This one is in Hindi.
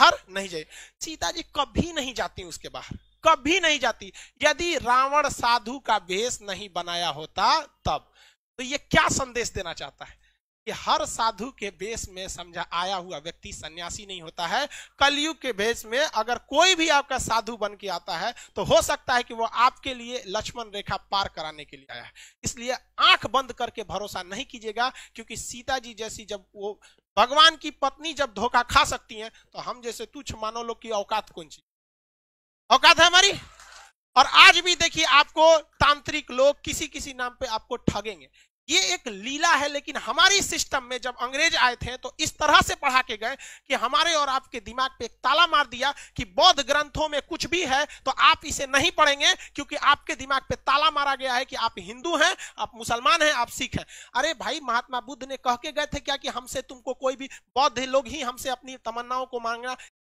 बाहर नहीं जाए सीता जी कभी नहीं जाती उसके बाहर कभी नहीं जाती यदि रावण साधु का वेश नहीं बनाया होता तब तो ये क्या संदेश देना चाहता है कि हर साधु के बेस में समझा आया हुआ व्यक्ति सन्यासी नहीं होता है कलयुग के बेस में अगर कोई भी आपका साधु बन के आता है तो हो सकता है कि वो आपके लिए लक्ष्मण रेखा पार कराने के लिए आया है इसलिए आंख बंद करके भरोसा नहीं कीजिएगा क्योंकि सीता जी जैसी जब वो भगवान की पत्नी जब धोखा खा सकती है तो हम जैसे तुच्छ मानो लोग की औकात कौन सी औकात है हमारी और आज भी देखिए आपको तांत्रिक लोग किसी किसी नाम पे आपको ठगेंगे ये एक लीला है लेकिन हमारी सिस्टम में जब अंग्रेज आए थे तो इस तरह से पढ़ा के गए कि हमारे और आपके दिमाग पे एक ताला मार दिया कि बौद्ध ग्रंथों में कुछ भी है तो आप इसे नहीं पढ़ेंगे क्योंकि आपके दिमाग पे ताला मारा गया है कि आप हिंदू हैं आप मुसलमान हैं आप सिख हैं अरे भाई महात्मा बुद्ध ने कह के गए थे क्या कि हमसे तुमको कोई भी बौद्ध लोग ही हमसे अपनी तमन्नाओं को मांगना